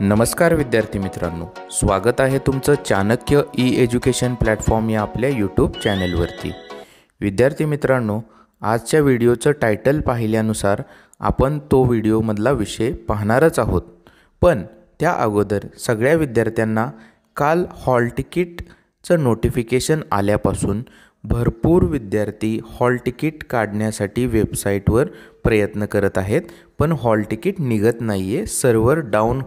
नमस्कार विद्यार्थी मित्रांनो स्वागत आहे तुमचं चाणक्य ई एज्युकेशन प्लॅटफॉर्म या आपल्या यूट्यूब चॅनेलवरती विद्यार्थी मित्रांनो आजच्या व्हिडिओचं टायटल पाहिल्यानुसार आपण तो व्हिडिओमधला विषय पाहणारच आहोत पण त्या अगोदर सगळ्या विद्यार्थ्यांना काल हॉल तिकीटचं नोटिफिकेशन आल्यापासून भरपूर विद्यार्थी हॉल तिकीट काढण्यासाठी वेबसाईटवर प्रयत्न करत आहेत पण हॉल तिकीट निघत नाही आहे सर्वर डाऊन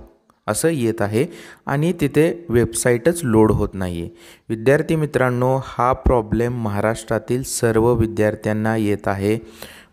असं येत आहे आणि तिथे वेबसाईटच लोड होत नाही आहे विद्यार्थी मित्रांनो हा प्रॉब्लेम महाराष्ट्रातील सर्व विद्यार्थ्यांना येत आहे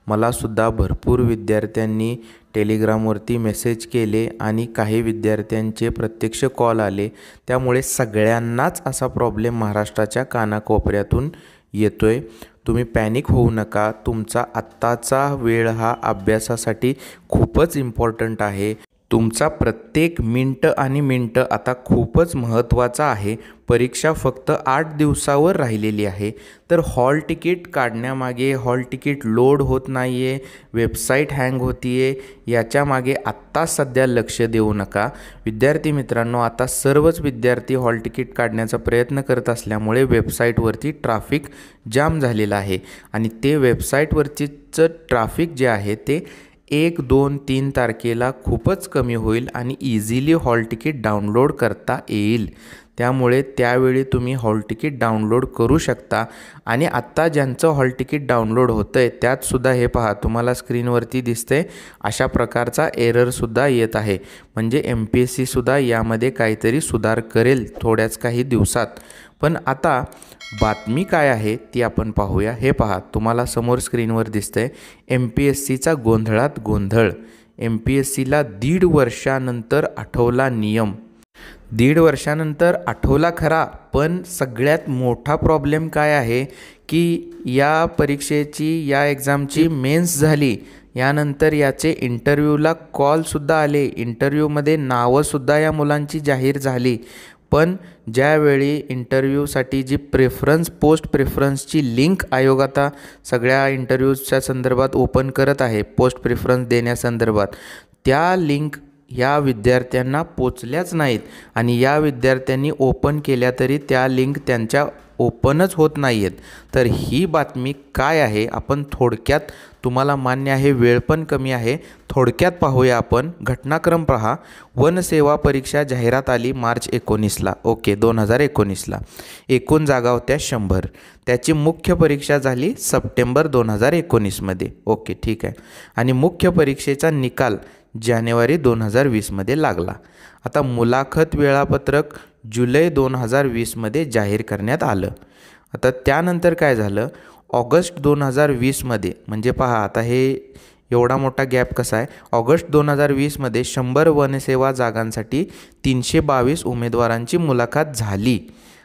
मलासुद्धा भरपूर विद्यार्थ्यांनी टेलिग्रामवरती मेसेज केले आणि काही विद्यार्थ्यांचे प्रत्यक्ष कॉल आले त्यामुळे सगळ्यांनाच असा प्रॉब्लेम महाराष्ट्राच्या कानाकोपऱ्यातून येतो आहे तुम्ही पॅनिक होऊ नका तुमचा आत्ताचा वेळ हा अभ्यासासाठी खूपच इम्पॉर्टंट आहे तुमचा प्रत्येक मिनटं आणि मिनटं आता खूपच महत्त्वाचा आहे परीक्षा फक्त आठ दिवसावर राहिलेली आहे तर हॉल तिकीट काढण्यामागे हॉल तिकीट लोड होत नाही आहे वेबसाईट हँग होती आहे याच्यामागे आत्ता सध्या लक्ष देऊ नका विद्यार्थी मित्रांनो आता सर्वच विद्यार्थी हॉल तिकीट काढण्याचा प्रयत्न करत असल्यामुळे वेबसाईटवरती ट्राफिक जाम झालेला आहे आणि ते वेबसाईटवरतीचं ट्राफिक जे आहे ते एक दोन तीन तारखेला खूपच कमी होईल आणि इझिली हॉल तिकीट डाउनलोड करता येईल त्यामुळे त्यावेळी तुम्ही हॉल तिकीट डाउनलोड करू शकता आणि आत्ता ज्यांचं हॉल तिकीट डाउनलोड होतं आहे त्यातसुद्धा हे पहा तुम्हाला स्क्रीनवरती दिसते अशा प्रकारचा एररसुद्धा येत आहे म्हणजे एम पी एस सीसुद्धा यामध्ये काहीतरी सुधार करेल थोड्याच काही दिवसात पण आता बातमी काय आहे ती आपण पाहूया हे पहा तुम्हाला समोर स्क्रीनवर दिसतंय एम पी एस सीचा गोंधळात गोंधळ एम पी एस सीला दीड वर्षानंतर आठवला नियम दीड वर्षानंतर आठवला खरा पण सगळ्यात मोठा प्रॉब्लेम काय आहे की या परीक्षेची या एक्झामची मेन्स झाली यानंतर याचे इंटरव्ह्यूला कॉलसुद्धा आले इंटरव्ह्यूमध्ये नावंसुद्धा या मुलांची जाहीर झाली पण ज्यावेळी इंटरव्ह्यूसाठी जी प्रेफरन्स पोस्ट प्रेफरन्सची लिंक आयोग आता सगळ्या इंटरव्ह्यूजच्या संदर्भात ओपन करत आहे पोस्ट प्रेफरन्स देण्यासंदर्भात त्या लिंक या विद्यार्थ्यांना पोचल्याच नाहीत आणि या विद्यार्थ्यांनी ओपन केल्या तरी त्या लिंक त्यांच्या ओपनच होत नाही आहेत तर ही बातमी काय आहे आपण थोडक्यात तुम्हाला मान्य आहे वेळ पण कमी आहे थोडक्यात पाहूया आपण घटनाक्रम पहा वनसेवा परीक्षा जाहिरात आली मार्च एकोणीसला ओके दोन हजार एकोणीसला एकूण जागा होत्या शंभर त्याची मुख्य परीक्षा झाली सप्टेंबर दोन हजार एकोणीसमध्ये ओके ठीक आहे आणि मुख्य परीक्षेचा निकाल जानेवारी दोन हजार वीसमध्ये लागला आता मुलाखत वेळापत्रक जुलै दोन हजार वीसमध्ये जाहीर करण्यात आलं आता त्यानंतर काय झालं ऑगस्ट दोन हजार वीसमध्ये म्हणजे पहा आता हे एवढा मोठा गॅप कसा आहे ऑगस्ट दोन हजार वीसमध्ये शंभर वनसेवा जागांसाठी तीनशे बावीस उमेदवारांची मुलाखत झाली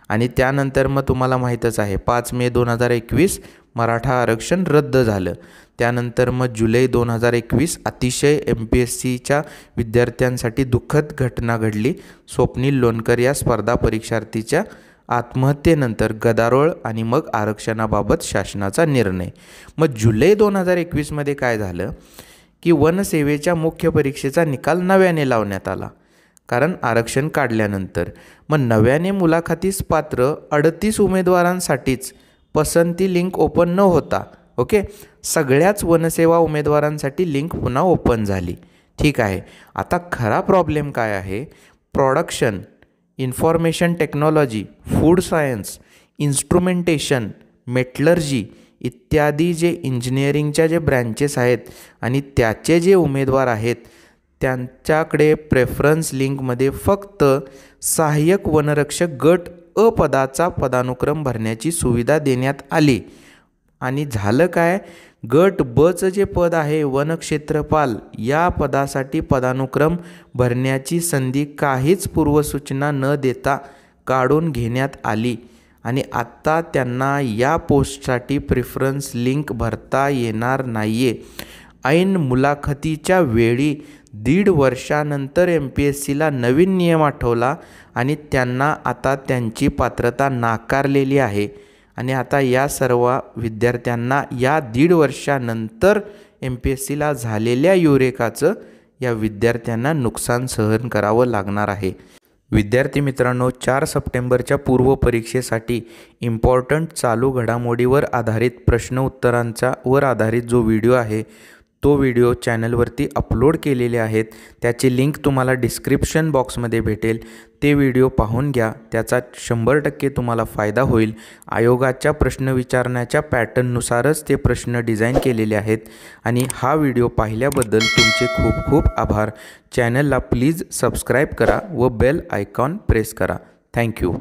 आणि त्यानंतर मग तुम्हाला माहीतच आहे पाच मे दोन हजार एकवीस मराठा आरक्षण रद्द झालं त्यानंतर मग जुलै दोन हजार एकवीस अतिशय एम पी एस सीच्या विद्यार्थ्यांसाठी दुःखद घटना घडली स्वप्नील लोणकर या स्पर्धा परीक्षार्थीच्या आत्महत्येनंतर गदारोळ आणि मग आरक्षणाबाबत शासनाचा निर्णय मग जुलै दोन हजार एकवीसमध्ये काय झालं की वनसेवेच्या मुख्य परीक्षेचा निकाल नव्याने लावण्यात आला कारण आरक्षण काढल्यानंतर मग नव्याने मुलाखतीस पात्र अडतीस उमेदवारांसाठीच पसंती लिंक ओपन न होता ओके सगळ्याच वनसेवा उमेदवारांसाठी लिंक पुन्हा ओपन झाली ठीक आहे आता खरा प्रॉब्लेम काय आहे production information technology food science instrumentation metallurgy इत्यादी जे इंजिनिअरिंगच्या जे ब्रँचेस आहेत आणि त्याचे जे उमेदवार आहेत त्यांच्याकडे प्रेफरन्स लिंकमध्ये फक्त सहाय्यक वनरक्षक गट अ पदाचा पदानुक्रम भरण्याची सुविधा देण्यात आली आणि झालं काय गट बचं जे पद आहे वनक्षेत्रपाल या पदासाठी पदानुक्रम भरण्याची संधी काहीच पूर्वसूचना न देता काढून घेण्यात आली आणि आत्ता त्यांना या पोस्टसाठी प्रिफरन्स लिंक भरता येणार नाही आहे ऐन मुलाखतीच्या वेळी दीड वर्षानंतर एम पी एस सीला नवीन नियम आठवला आणि त्यांना आता त्यांची पात्रता नाकारलेली आहे आणि आता या सर्व विद्यार्थ्यांना या दीड वर्षानंतर एम पी एस सीला झालेल्या युरेकाचं या विद्यार्थ्यांना नुकसान सहन करावं लागणार आहे विद्यार्थी मित्रांनो चार सप्टेंबरच्या पूर्व परीक्षेसाठी इम्पॉर्टंट चालू घडामोडीवर आधारित प्रश्न उत्तरांचा वर आधारित जो व्हिडिओ आहे तो व्हिडिओ चॅनलवरती अपलोड केलेले आहेत त्याची लिंक तुम्हाला डिस्क्रिप्शन बॉक्समध्ये भेटेल ते व्हिडिओ पाहून घ्या त्याचा शंभर टक्के तुम्हाला फायदा होईल आयोगाच्या प्रश्न विचारण्याच्या पॅटर्ननुसारच ते प्रश्न डिझाईन केलेले आहेत आणि हा व्हिडिओ पाहिल्याबद्दल तुमचे खूप खूप आभार चॅनलला प्लीज सबस्क्राईब करा व बेल आयकॉन प्रेस करा थँक्यू